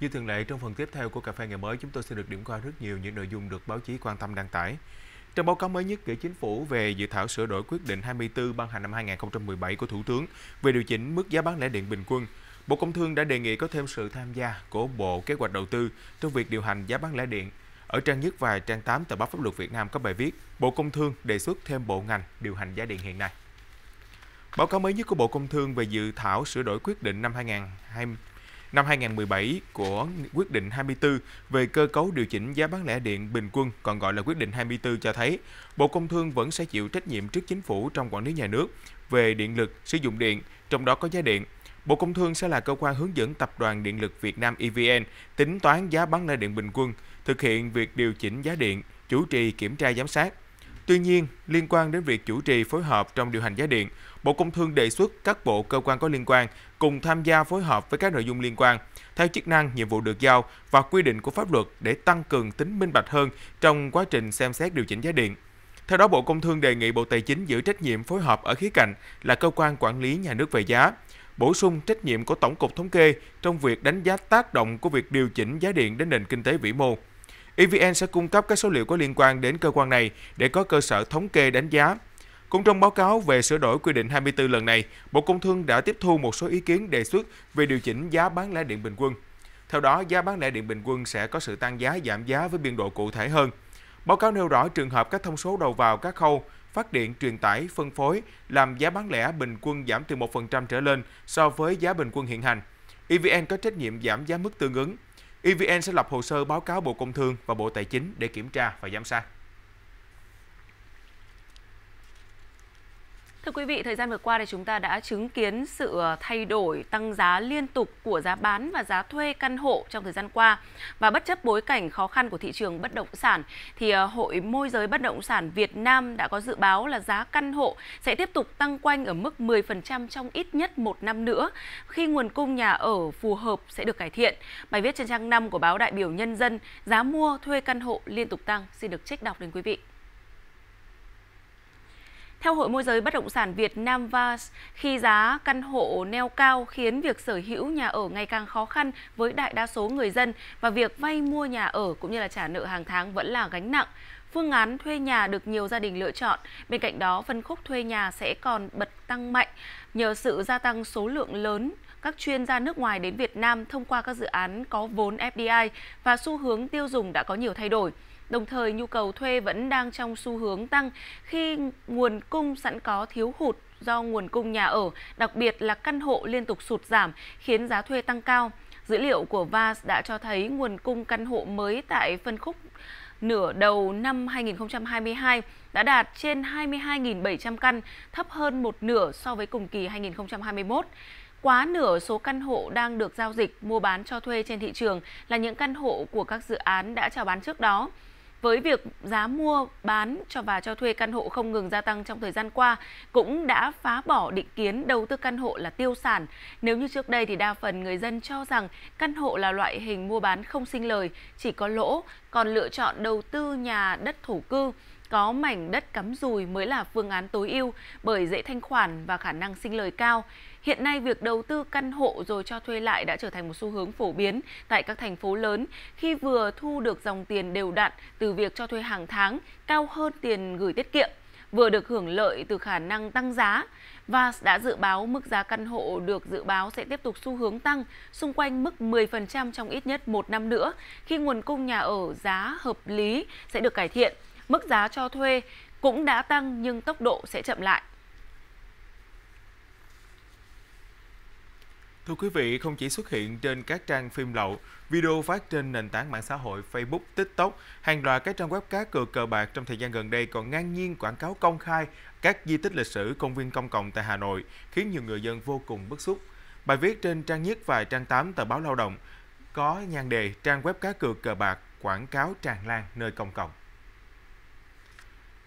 Như thường lệ, trong phần tiếp theo của Cà phê Ngày Mới, chúng tôi sẽ được điểm qua rất nhiều những nội dung được báo chí quan tâm đăng tải. Trong báo cáo mới nhất của chính phủ về dự thảo sửa đổi quyết định 24 ban hành năm 2017 của Thủ tướng về điều chỉnh mức giá bán lẻ điện bình quân, Bộ Công Thương đã đề nghị có thêm sự tham gia của Bộ Kế hoạch Đầu tư trong việc điều hành giá bán lẻ điện. Ở trang nhất và trang 8 tờ báo pháp luật Việt Nam có bài viết Bộ Công Thương đề xuất thêm bộ ngành điều hành giá điện hiện nay. Báo cáo mới nhất của Bộ Công Thương về dự thảo sửa đổi quyết định năm 2020 năm 2017 của quyết định 24 về cơ cấu điều chỉnh giá bán lẻ điện bình quân, còn gọi là quyết định 24 cho thấy Bộ Công Thương vẫn sẽ chịu trách nhiệm trước chính phủ trong quản lý nhà nước về điện lực, sử dụng điện, trong đó có giá điện. Bộ Công Thương sẽ là cơ quan hướng dẫn Tập đoàn Điện lực Việt Nam EVN tính toán giá bán lẻ điện bình quân, thực hiện việc điều chỉnh giá điện, chủ trì kiểm tra giám sát Tuy nhiên, liên quan đến việc chủ trì phối hợp trong điều hành giá điện, Bộ Công Thương đề xuất các bộ cơ quan có liên quan cùng tham gia phối hợp với các nội dung liên quan theo chức năng, nhiệm vụ được giao và quy định của pháp luật để tăng cường tính minh bạch hơn trong quá trình xem xét điều chỉnh giá điện. Theo đó, Bộ Công Thương đề nghị Bộ Tài chính giữ trách nhiệm phối hợp ở khía cạnh là cơ quan quản lý nhà nước về giá, bổ sung trách nhiệm của Tổng cục Thống kê trong việc đánh giá tác động của việc điều chỉnh giá điện đến nền kinh tế vĩ mô, EVN sẽ cung cấp các số liệu có liên quan đến cơ quan này để có cơ sở thống kê đánh giá. Cũng trong báo cáo về sửa đổi quy định 24 lần này, Bộ Công Thương đã tiếp thu một số ý kiến đề xuất về điều chỉnh giá bán lẻ điện bình quân. Theo đó, giá bán lẻ điện bình quân sẽ có sự tăng giá giảm giá với biên độ cụ thể hơn. Báo cáo nêu rõ trường hợp các thông số đầu vào các khâu phát điện, truyền tải, phân phối làm giá bán lẻ bình quân giảm từ 1% trở lên so với giá bình quân hiện hành. EVN có trách nhiệm giảm giá mức tương ứng. EVN sẽ lập hồ sơ báo cáo Bộ Công Thương và Bộ Tài chính để kiểm tra và giám sát. Thưa quý vị, thời gian vừa qua thì chúng ta đã chứng kiến sự ờ, thay đổi tăng giá liên tục của giá bán và giá thuê căn hộ trong thời gian qua. Và bất chấp bối cảnh khó khăn của thị trường bất động sản thì ờ, Hội môi giới bất động sản Việt Nam đã có dự báo là giá căn hộ sẽ tiếp tục tăng quanh ở mức 10% trong ít nhất một năm nữa khi nguồn cung nhà ở phù hợp sẽ được cải thiện. Bài viết trên trang 5 của báo đại biểu Nhân dân, giá mua thuê căn hộ liên tục tăng xin được trích đọc đến quý vị. Theo Hội môi giới bất động sản Việt Nam VAS, khi giá căn hộ neo cao khiến việc sở hữu nhà ở ngày càng khó khăn với đại đa số người dân và việc vay mua nhà ở cũng như là trả nợ hàng tháng vẫn là gánh nặng. Phương án thuê nhà được nhiều gia đình lựa chọn, bên cạnh đó phân khúc thuê nhà sẽ còn bật tăng mạnh nhờ sự gia tăng số lượng lớn các chuyên gia nước ngoài đến Việt Nam thông qua các dự án có vốn FDI và xu hướng tiêu dùng đã có nhiều thay đổi. Đồng thời, nhu cầu thuê vẫn đang trong xu hướng tăng khi nguồn cung sẵn có thiếu hụt do nguồn cung nhà ở, đặc biệt là căn hộ liên tục sụt giảm khiến giá thuê tăng cao. Dữ liệu của VAS đã cho thấy nguồn cung căn hộ mới tại phân khúc nửa đầu năm 2022 đã đạt trên 22.700 căn, thấp hơn một nửa so với cùng kỳ 2021. Quá nửa số căn hộ đang được giao dịch mua bán cho thuê trên thị trường là những căn hộ của các dự án đã chào bán trước đó với việc giá mua, bán cho và cho thuê căn hộ không ngừng gia tăng trong thời gian qua cũng đã phá bỏ định kiến đầu tư căn hộ là tiêu sản. Nếu như trước đây thì đa phần người dân cho rằng căn hộ là loại hình mua bán không sinh lời, chỉ có lỗ, còn lựa chọn đầu tư nhà đất thổ cư có mảnh đất cắm rùi mới là phương án tối ưu bởi dễ thanh khoản và khả năng sinh lời cao. Hiện nay, việc đầu tư căn hộ rồi cho thuê lại đã trở thành một xu hướng phổ biến tại các thành phố lớn khi vừa thu được dòng tiền đều đặn từ việc cho thuê hàng tháng cao hơn tiền gửi tiết kiệm vừa được hưởng lợi từ khả năng tăng giá và đã dự báo mức giá căn hộ được dự báo sẽ tiếp tục xu hướng tăng xung quanh mức 10% trong ít nhất một năm nữa khi nguồn cung nhà ở giá hợp lý sẽ được cải thiện. Mức giá cho thuê cũng đã tăng nhưng tốc độ sẽ chậm lại. Thưa quý vị, không chỉ xuất hiện trên các trang phim lậu, video phát trên nền tảng mạng xã hội Facebook, TikTok, hàng loạt các trang web cá cược cờ bạc trong thời gian gần đây còn ngang nhiên quảng cáo công khai các di tích lịch sử công viên công cộng tại Hà Nội, khiến nhiều người dân vô cùng bức xúc. Bài viết trên trang nhất và trang 8 tờ báo Lao động có nhan đề trang web cá cược cờ bạc quảng cáo tràn lan nơi công cộng.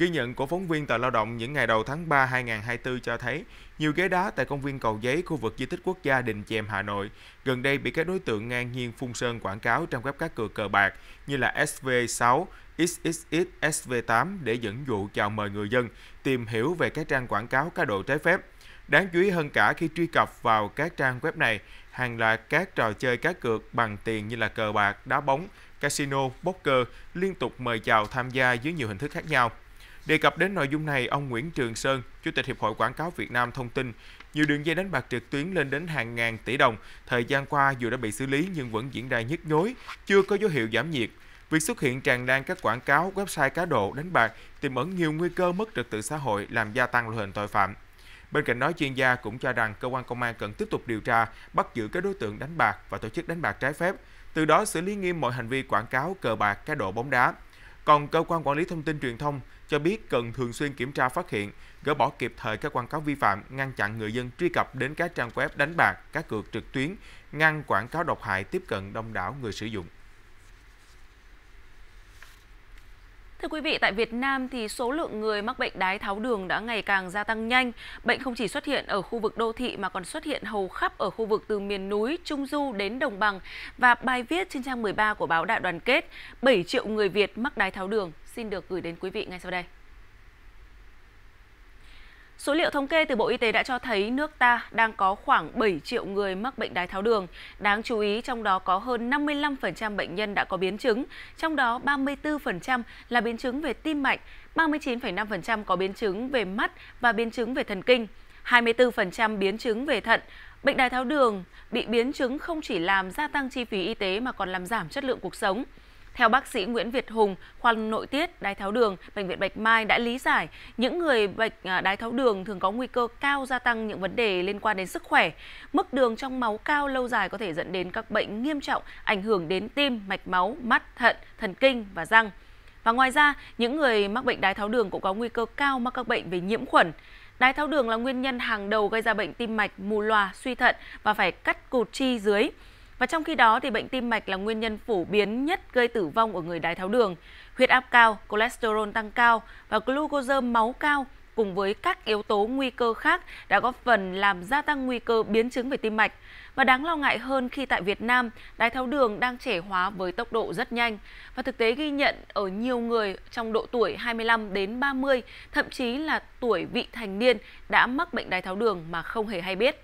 Ghi nhận của phóng viên tờ lao động những ngày đầu tháng 3 2024 cho thấy nhiều ghế đá tại công viên Cầu Giấy, khu vực di tích quốc gia Đình Chèm, Hà Nội gần đây bị các đối tượng ngang nhiên phun sơn quảng cáo trong các cá cược cờ bạc như là SV6, XXX, SV8 để dẫn dụ chào mời người dân tìm hiểu về các trang quảng cáo cá độ trái phép. Đáng chú ý hơn cả khi truy cập vào các trang web này, hàng loạt các trò chơi cá cược bằng tiền như là cờ bạc, đá bóng, casino, poker liên tục mời chào tham gia dưới nhiều hình thức khác nhau. Đề cập đến nội dung này, ông Nguyễn Trường Sơn, Chủ tịch Hiệp hội Quảng cáo Việt Nam thông tin, nhiều đường dây đánh bạc trực tuyến lên đến hàng ngàn tỷ đồng, thời gian qua dù đã bị xử lý nhưng vẫn diễn ra nhức nhối, chưa có dấu hiệu giảm nhiệt. Việc xuất hiện tràn lan các quảng cáo, website cá độ, đánh bạc tiềm ẩn nhiều nguy cơ mất trật tự xã hội làm gia tăng loại hình tội phạm. Bên cạnh đó, chuyên gia cũng cho rằng cơ quan công an cần tiếp tục điều tra, bắt giữ các đối tượng đánh bạc và tổ chức đánh bạc trái phép, từ đó xử lý nghiêm mọi hành vi quảng cáo, cờ bạc, cá độ bóng đá. Còn cơ quan quản lý thông tin truyền thông cho biết cần thường xuyên kiểm tra phát hiện, gỡ bỏ kịp thời các quảng cáo vi phạm, ngăn chặn người dân truy cập đến các trang web đánh bạc, các cược trực tuyến, ngăn quảng cáo độc hại tiếp cận đông đảo người sử dụng. Thưa quý vị, tại Việt Nam thì số lượng người mắc bệnh đái tháo đường đã ngày càng gia tăng nhanh. Bệnh không chỉ xuất hiện ở khu vực đô thị mà còn xuất hiện hầu khắp ở khu vực từ miền núi, trung du đến đồng bằng. Và bài viết trên trang 13 của báo Đại đoàn kết 7 triệu người Việt mắc đái tháo đường xin được gửi đến quý vị ngay sau đây. Số liệu thống kê từ Bộ Y tế đã cho thấy nước ta đang có khoảng 7 triệu người mắc bệnh đái tháo đường. Đáng chú ý trong đó có hơn 55% bệnh nhân đã có biến chứng, trong đó 34% là biến chứng về tim mạch, 39,5% có biến chứng về mắt và biến chứng về thần kinh, 24% biến chứng về thận. Bệnh đái tháo đường bị biến chứng không chỉ làm gia tăng chi phí y tế mà còn làm giảm chất lượng cuộc sống. Theo bác sĩ Nguyễn Việt Hùng, khoa nội tiết đái tháo đường, bệnh viện Bạch Mai đã lý giải những người bệnh à, đái tháo đường thường có nguy cơ cao gia tăng những vấn đề liên quan đến sức khỏe. Mức đường trong máu cao lâu dài có thể dẫn đến các bệnh nghiêm trọng ảnh hưởng đến tim, mạch máu, mắt, thận, thần kinh và răng. Và ngoài ra, những người mắc bệnh đái tháo đường cũng có nguy cơ cao mắc các bệnh về nhiễm khuẩn. Đái tháo đường là nguyên nhân hàng đầu gây ra bệnh tim mạch, mù loà, suy thận và phải cắt cụt chi dưới. Và trong khi đó thì bệnh tim mạch là nguyên nhân phổ biến nhất gây tử vong ở người đái tháo đường. Huyết áp cao, cholesterol tăng cao và glucose máu cao cùng với các yếu tố nguy cơ khác đã góp phần làm gia tăng nguy cơ biến chứng về tim mạch. Và đáng lo ngại hơn khi tại Việt Nam, đái tháo đường đang trẻ hóa với tốc độ rất nhanh. Và thực tế ghi nhận ở nhiều người trong độ tuổi 25 đến 30, thậm chí là tuổi vị thành niên đã mắc bệnh đái tháo đường mà không hề hay biết.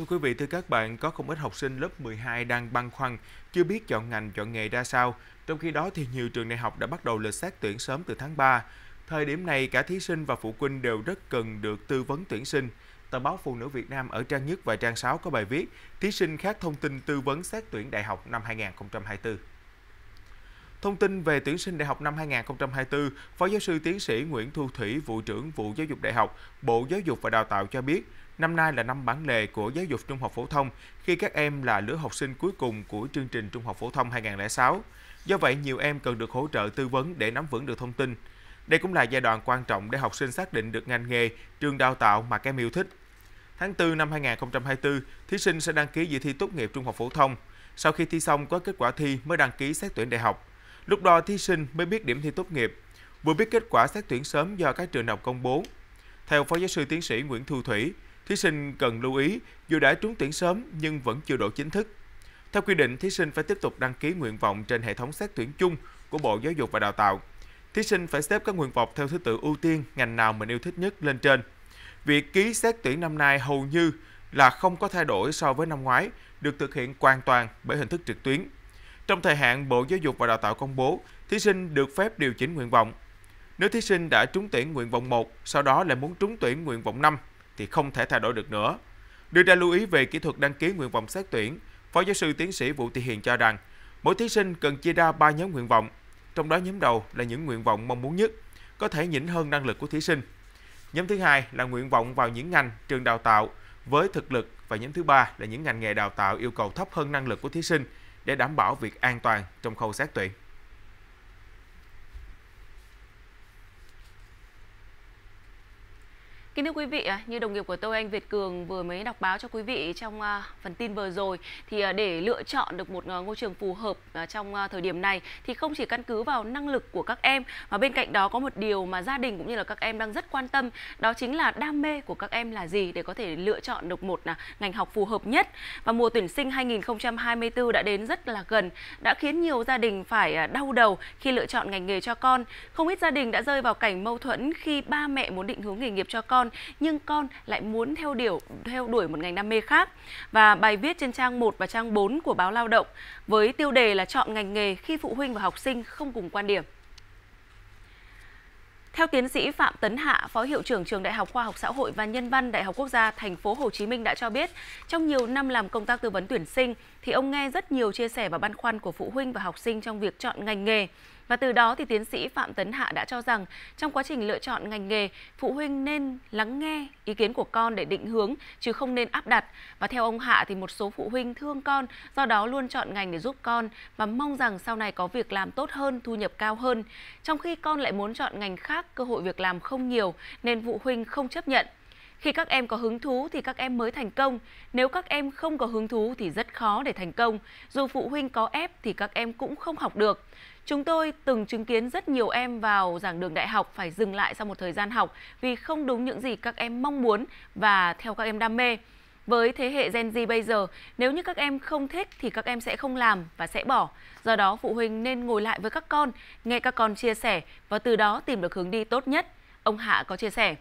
Thưa quý vị, thưa các bạn, có không ít học sinh lớp 12 đang băn khoăn, chưa biết chọn ngành, chọn nghề ra sao. Trong khi đó thì nhiều trường đại học đã bắt đầu lịch xét tuyển sớm từ tháng 3. Thời điểm này, cả thí sinh và phụ huynh đều rất cần được tư vấn tuyển sinh. Tờ báo Phụ nữ Việt Nam ở trang nhất và trang 6 có bài viết Thí sinh khác thông tin tư vấn xét tuyển đại học năm 2024. Thông tin về tuyển sinh đại học năm 2024, Phó giáo sư tiến sĩ Nguyễn Thu Thủy, vụ trưởng vụ giáo dục đại học, Bộ Giáo dục và Đào tạo cho biết, Năm nay là năm bản lề của giáo dục trung học phổ thông khi các em là lứa học sinh cuối cùng của chương trình trung học phổ thông 2006. Do vậy, nhiều em cần được hỗ trợ tư vấn để nắm vững được thông tin. Đây cũng là giai đoạn quan trọng để học sinh xác định được ngành nghề, trường đào tạo mà các em yêu thích. Tháng 4 năm 2024, thí sinh sẽ đăng ký dự thi tốt nghiệp trung học phổ thông. Sau khi thi xong có kết quả thi mới đăng ký xét tuyển đại học. Lúc đó thí sinh mới biết điểm thi tốt nghiệp, vừa biết kết quả xét tuyển sớm do các trường học công bố. Theo Phó Giáo sư Tiến sĩ Nguyễn Thu Thủy, Thí sinh cần lưu ý, dù đã trúng tuyển sớm nhưng vẫn chưa đủ chính thức. Theo quy định, thí sinh phải tiếp tục đăng ký nguyện vọng trên hệ thống xét tuyển chung của Bộ Giáo dục và Đào tạo. Thí sinh phải xếp các nguyện vọng theo thứ tự ưu tiên ngành nào mình yêu thích nhất lên trên. Việc ký xét tuyển năm nay hầu như là không có thay đổi so với năm ngoái, được thực hiện hoàn toàn bởi hình thức trực tuyến. Trong thời hạn Bộ Giáo dục và Đào tạo công bố, thí sinh được phép điều chỉnh nguyện vọng. Nếu thí sinh đã trúng tuyển nguyện vọng 1, sau đó lại muốn trúng tuyển nguyện vọng 5, thì không thể thay đổi được nữa. Đưa ra lưu ý về kỹ thuật đăng ký nguyện vọng xét tuyển, Phó giáo sư tiến sĩ Vũ Thị Hiền cho rằng, mỗi thí sinh cần chia ra 3 nhóm nguyện vọng, trong đó nhóm đầu là những nguyện vọng mong muốn nhất, có thể nhỉnh hơn năng lực của thí sinh. Nhóm thứ hai là nguyện vọng vào những ngành trường đào tạo với thực lực và nhóm thứ ba là những ngành nghề đào tạo yêu cầu thấp hơn năng lực của thí sinh để đảm bảo việc an toàn trong khâu xét tuyển. Kính thưa quý vị, như đồng nghiệp của tôi anh Việt Cường vừa mới đọc báo cho quý vị trong à, phần tin vừa rồi thì à, để lựa chọn được một à, ngôi trường phù hợp trong thời điểm này thì không chỉ căn cứ vào năng lực của các em mà bên cạnh đó có một điều mà gia đình cũng như là các em đang rất quan tâm đó chính là đam mê của các em là gì để có thể lựa chọn được một ngành học phù hợp nhất. Và mùa tuyển sinh 2024 đã đến rất là gần đã khiến nhiều gia đình phải đau đầu khi lựa chọn ngành nghề cho con. Không ít gia đình đã rơi vào cảnh mâu thuẫn khi ba mẹ muốn định hướng nghề nghiệp cho con nhưng con lại muốn theo điều theo đuổi một ngành đam mê khác. Và bài viết trên trang 1 và trang 4 của báo Lao động với tiêu đề là chọn ngành nghề khi phụ huynh và học sinh không cùng quan điểm. Theo tiến sĩ Phạm Tấn Hạ, Phó hiệu trưởng Trường Đại học Khoa học Xã hội và Nhân văn Đại học Quốc gia Thành phố Hồ Chí Minh đã cho biết, trong nhiều năm làm công tác tư vấn tuyển sinh thì ông nghe rất nhiều chia sẻ và băn khoăn của phụ huynh và học sinh trong việc chọn ngành nghề. Và từ đó thì tiến sĩ Phạm Tấn Hạ đã cho rằng trong quá trình lựa chọn ngành nghề, phụ huynh nên lắng nghe ý kiến của con để định hướng chứ không nên áp đặt. Và theo ông Hạ thì một số phụ huynh thương con, do đó luôn chọn ngành để giúp con và mong rằng sau này có việc làm tốt hơn, thu nhập cao hơn. Trong khi con lại muốn chọn ngành khác, cơ hội việc làm không nhiều nên phụ huynh không chấp nhận. Khi các em có hứng thú thì các em mới thành công, nếu các em không có hứng thú thì rất khó để thành công, dù phụ huynh có ép thì các em cũng không học được. Chúng tôi từng chứng kiến rất nhiều em vào giảng đường đại học phải dừng lại sau một thời gian học vì không đúng những gì các em mong muốn và theo các em đam mê. Với thế hệ Gen Z bây giờ, nếu như các em không thích thì các em sẽ không làm và sẽ bỏ. Do đó, phụ huynh nên ngồi lại với các con, nghe các con chia sẻ và từ đó tìm được hướng đi tốt nhất. Ông Hạ có chia sẻ.